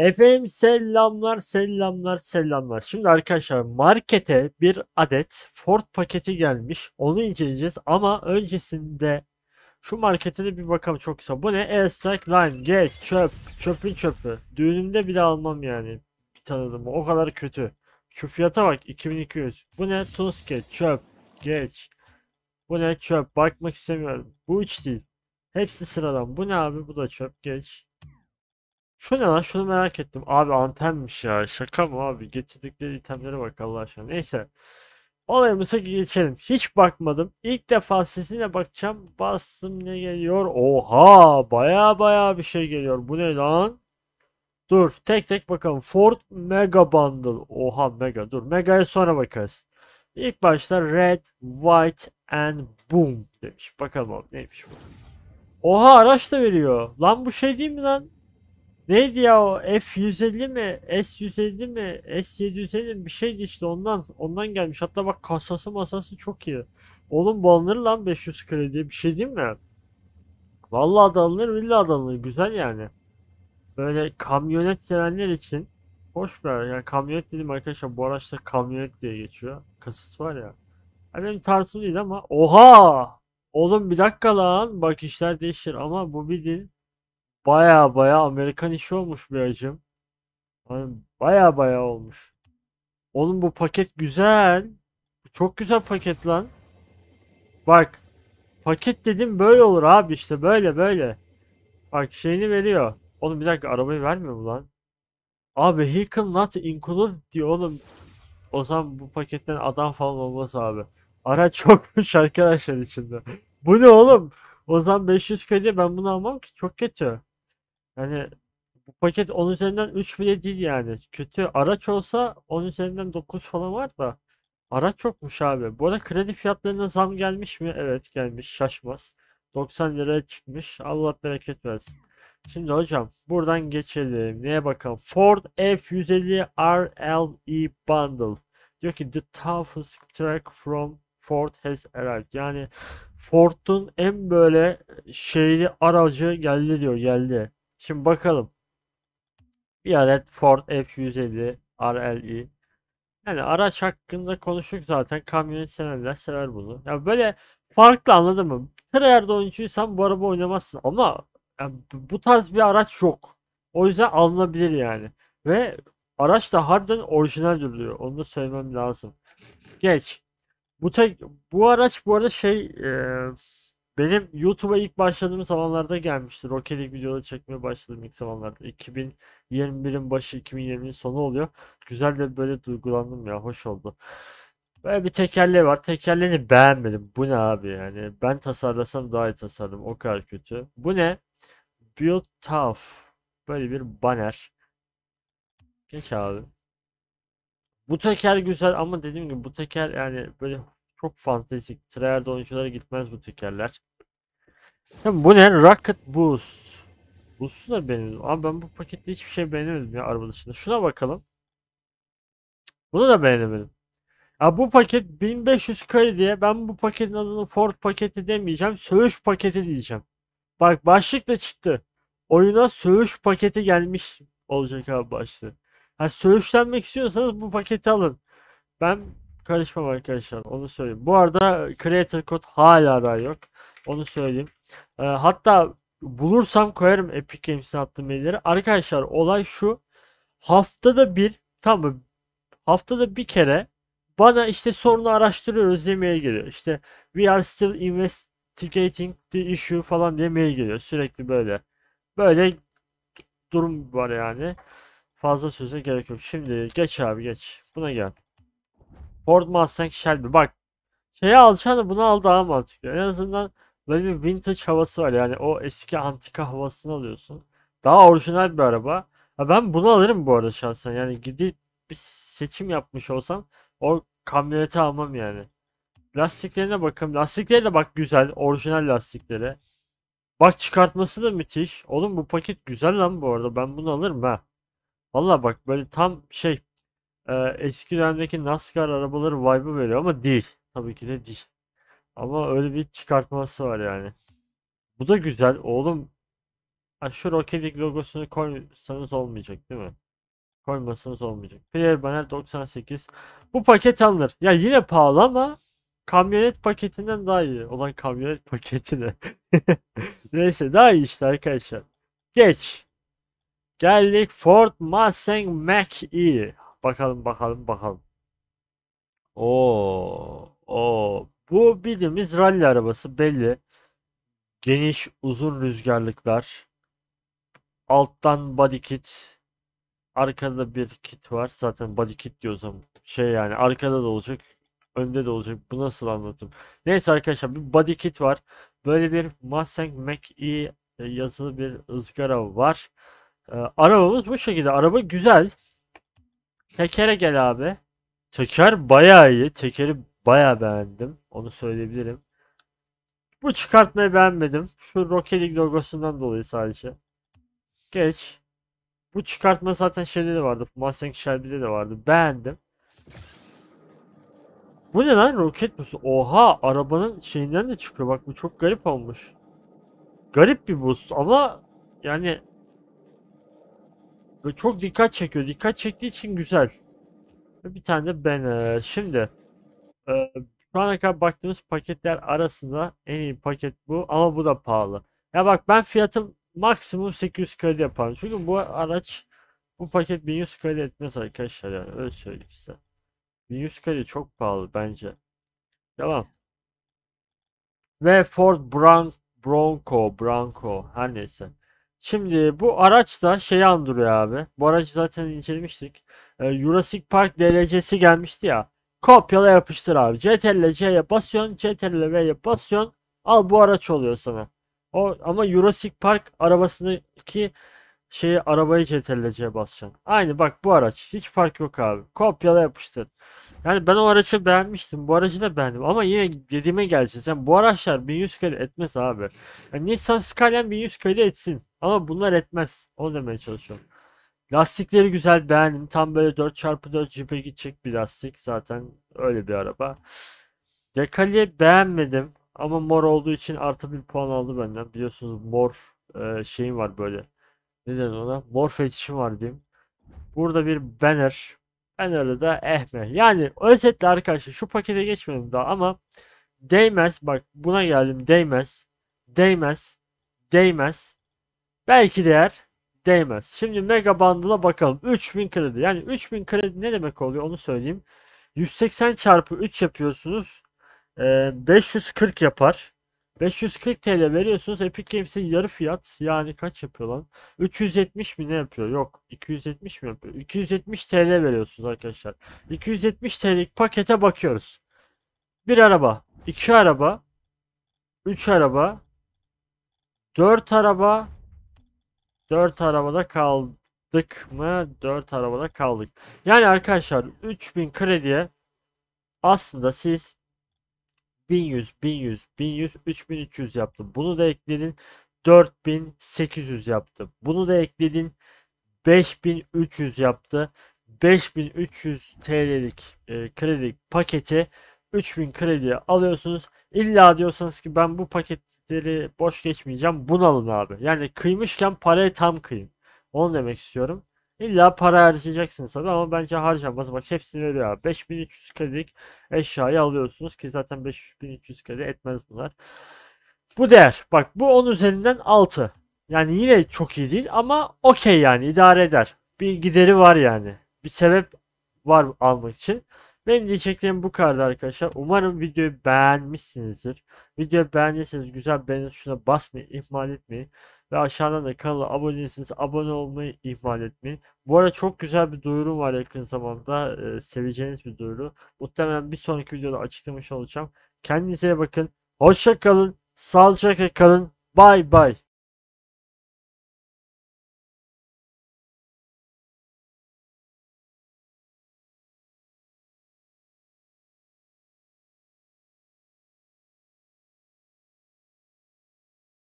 Efendim selamlar selamlar selamlar. Şimdi arkadaşlar markete bir adet Ford paketi gelmiş. Onu inceleyeceğiz ama öncesinde şu markete de bir bakalım çok güzel. Bu ne? Airstrike Line. Geç çöp. Çöpün çöpü. Düğünümde bile almam yani. Bir tanıdım. O kadar kötü. Şu fiyata bak 2200. Bu ne? Tunske. Çöp. Geç. Bu ne? Çöp. Bakmak istemiyorum. Bu hiç değil. Hepsi sıradan. Bu ne abi? Bu da çöp. Geç. Şu ne lan şunu merak ettim. Abi antenmiş ya. Şaka mı abi? Getirdikleri itemlere bak Allah aşkına. Neyse. Olayımıza geçelim. Hiç bakmadım. İlk defa sesine bakacağım. Bastım ne geliyor? Oha! Baya baya bir şey geliyor. Bu ne lan? Dur tek tek bakalım. Ford Mega Bundle. Oha Mega. Dur Mega'ya sonra bakarız. İlk başta Red, White and Boom demiş. Bakalım abi neymiş bu. Oha araç da veriyor. Lan bu şey değil mi lan? Neydi ya o F150 mi? S150 mi? S750 mi? Bir şeydi işte ondan. Ondan gelmiş. Hatta bak kasası masası çok iyi. Oğlum bu alınır lan 500 kredi. Bir şey değil mi? Vallahi da alınır billahi da alınır. Güzel yani. Böyle kamyonet sevenler için hoş bir Yani kamyonet dedim arkadaşlar bu araçta kamyonet diye geçiyor. Kasası var ya. Yani benim tarzım değil ama. Oha! Oğlum bir dakika lan. Bak işler değişir ama bu bildiğin Baya baya Amerikan işi olmuş bir acım. Yani baya baya olmuş. Oğlum bu paket güzel. Çok güzel paket lan. Bak. Paket dedim böyle olur abi işte böyle böyle. Bak şeyini veriyor. Oğlum bir dakika arabayı vermiyor mu lan? Abi vehicle not included diyor oğlum. O zaman bu paketten adam falan olmaz abi. Araç yokmuş arkadaşlar içinde. bu ne oğlum? O zaman 500 kredi ben bunu almam ki çok kötü. Yani bu paket 10 üzerinden 3 bile değil yani. Kötü araç olsa 10 üzerinden 9 falan var da araç çokmuş abi. Bu arada kredi fiyatlarına zam gelmiş mi? Evet gelmiş şaşmaz. 90 liraya çıkmış. Allah bereket versin. Şimdi hocam buradan geçelim. Neye bakalım? Ford F-150 RLE Bundle. Diyor ki the toughest track from Ford has arrived. Yani Ford'un en böyle şeyli aracı geldi diyor geldi. Şimdi bakalım. Bir adet Ford F-150 RLI. Yani araç hakkında konuştuk zaten. Kamyonet severler sever bunu. Ya böyle farklı anladın mı? yerde oyuncuysan bu araba oynamazsın ama yani bu tarz bir araç yok. O yüzden alınabilir yani. Ve araç da harbiden orijinal duruyor. Onu da söylemem lazım. Geç. Bu tek bu araç bu arada şey e, benim YouTube'a ilk başladığım zamanlarda gelmişti. Rocket League videoları çekmeye başladım ilk zamanlarda. 2021'in başı 2020'nin sonu oluyor. Güzel de böyle duygulandım ya. Hoş oldu. Böyle bir tekerleği var. Tekerleğini beğenmedim. Bu ne abi yani. Ben tasarlasam daha iyi tasarladım. O kadar kötü. Bu ne? Build Tough. Böyle bir banner. Geç abi. Bu teker güzel ama dediğim gibi bu teker yani böyle çok fantastik. Tryhard oyunculara gitmez bu tekerler. Ya bu ne? Rocket Boost. Boost'u da beğendim. Ama ben bu pakette hiçbir şey beğenemedim ya araba dışında. Şuna bakalım. Bunu da beğenemedim. Ya bu paket 1500 kare diye ben bu paketin adını Ford paketi demeyeceğim. Söğüş paketi diyeceğim. Bak başlık da çıktı. Oyuna söğüş paketi gelmiş olacak abi başlığı. Ha söğüşlenmek istiyorsanız bu paketi alın. Ben karışmam arkadaşlar onu söyleyeyim. Bu arada creator kod hala da yok. Onu söyleyeyim. E, hatta bulursam koyarım Epic Games'e attığım mailleri. Arkadaşlar olay şu. Haftada bir tamam haftada bir kere bana işte sorunu araştırıyoruz diye geliyor. İşte we are still investigating the issue falan diye mail geliyor. Sürekli böyle. Böyle durum var yani. Fazla söze gerek yok. Şimdi geç abi geç. Buna gel. Ford Mustang Shelby. Bak şeye alışan da buna al daha mantıklı. En azından böyle bir vintage havası var. Yani o eski antika havasını alıyorsun. Daha orijinal bir araba. Ha ben bunu alırım bu arada şahsen. Yani gidip bir seçim yapmış olsam o kamyoneti almam yani. Lastiklerine bakın. Lastikleri de bak güzel. Orijinal lastikleri. Bak çıkartması da müthiş. Oğlum bu paket güzel lan bu arada. Ben bunu alırım ha. Valla bak böyle tam şey e, ee, eski dönemdeki NASCAR arabaları vibe'ı veriyor ama değil. Tabii ki de değil. Ama öyle bir çıkartması var yani. Bu da güzel. Oğlum şu Rocket League logosunu koysanız olmayacak değil mi? Koymasanız olmayacak. Player Banner 98. Bu paket alınır. Ya yine pahalı ama kamyonet paketinden daha iyi. Olan kamyonet paketi de. Neyse daha iyi işte arkadaşlar. Geç. Geldik Ford Mustang Mach-E. Bakalım bakalım bakalım. Oo, o bu bildiğimiz rally arabası belli. Geniş uzun rüzgarlıklar. Alttan body kit. Arkada bir kit var. Zaten body kit diyorsam şey yani arkada da olacak. Önde de olacak. Bu nasıl anlatım? Neyse arkadaşlar bir body kit var. Böyle bir Mustang Mach-E e, yazılı bir ızgara var. Ee, arabamız bu şekilde. Araba güzel. Tekere gel abi. Teker bayağı iyi. Tekeri bayağı beğendim. Onu söyleyebilirim. Bu çıkartmayı beğenmedim. Şu Rocket League logosundan dolayı sadece. Geç. Bu çıkartma zaten şeyde de vardı. Mustang Shelby'de de vardı. Beğendim. Bu ne lan roket busu? Oha arabanın şeyinden de çıkıyor. Bak bu çok garip olmuş. Garip bir bus ama yani ve çok dikkat çekiyor. Dikkat çektiği için güzel. Ve bir tane de ben. E, şimdi e, şu ana kadar baktığımız paketler arasında en iyi paket bu ama bu da pahalı. Ya bak ben fiyatım maksimum 800 kredi yaparım. Çünkü bu araç bu paket 1100 kredi etmez arkadaşlar yani öyle söyleyeyim size. 1100 kredi çok pahalı bence. Devam. Ve Ford Bron Bronco, Bronco her neyse. Şimdi bu araç da şeyi andırıyor abi. Bu aracı zaten incelemiştik. Ee, Jurassic Park DLC'si gelmişti ya. Kopyala yapıştır abi. CTRL C'ye basıyorsun. CTRL V'ye basıyorsun. Al bu araç oluyor sana. O, ama Jurassic Park arabasındaki şeyi arabayı CTRL-C'ye basacaksın. Aynı bak bu araç. Hiç fark yok abi. Kopyala yapıştır. Yani ben o aracı beğenmiştim. Bu aracı da beğendim. Ama yine dediğime geleceksin. Sen bu araçlar 1100 kere etmez abi. Yani Nissan Skyline 1100 kere etsin. Ama bunlar etmez. Onu demeye çalışıyorum. Lastikleri güzel beğendim. Tam böyle 4x4 cipe gidecek bir lastik. Zaten öyle bir araba. Dekali beğenmedim. Ama mor olduğu için artı bir puan aldı benden. Biliyorsunuz mor e, şeyim var böyle ne denir ona? Mor fetişim var diyeyim. Burada bir banner. Banner'da da ehme. Yani özetle arkadaşlar şu pakete geçmedim daha ama değmez. Bak buna geldim değmez. Değmez. Değmez. Belki değer. Değmez. Şimdi mega bandına bakalım. 3000 kredi. Yani 3000 kredi ne demek oluyor onu söyleyeyim. 180 çarpı 3 yapıyorsunuz. 540 yapar. 540 TL veriyorsunuz. Epic Games'in yarı fiyat yani kaç yapıyor lan? 370 mi ne yapıyor? Yok 270 mi yapıyor? 270 TL veriyorsunuz arkadaşlar. 270 TL'lik pakete bakıyoruz. Bir araba, iki araba, üç araba, dört araba, dört arabada kaldık mı? Dört arabada kaldık. Yani arkadaşlar 3000 krediye aslında siz 1100, 1100, 1100, 3300 yaptı. Bunu da ekledin. 4800 yaptı. Bunu da ekledin. 5300 yaptı. 5300 TL'lik e, kredi paketi 3000 krediye alıyorsunuz. İlla diyorsanız ki ben bu paketleri boş geçmeyeceğim. Bunu alın abi. Yani kıymışken parayı tam kıyın. Onu demek istiyorum. İlla para harcayacaksınız tabi ama bence harcanmaz. Bak hepsini veriyor abi. 5300 kredilik eşyayı alıyorsunuz ki zaten 5300 kredi etmez bunlar. Bu değer. Bak bu 10 üzerinden 6. Yani yine çok iyi değil ama okey yani idare eder. Bir gideri var yani. Bir sebep var almak için. Benim diyeceklerim bu kadar arkadaşlar. Umarım videoyu beğenmişsinizdir. Videoyu beğendiyseniz güzel beğeni şuna basmayı ihmal etmeyin. Ve aşağıdan da kanala abone değilseniz abone olmayı ihmal etmeyin. Bu arada çok güzel bir duyuru var yakın zamanda. Ee, seveceğiniz bir duyuru. Muhtemelen bir sonraki videoda açıklamış olacağım. Kendinize bakın. Hoşça kalın. Sağlıcakla kalın. Bay bay.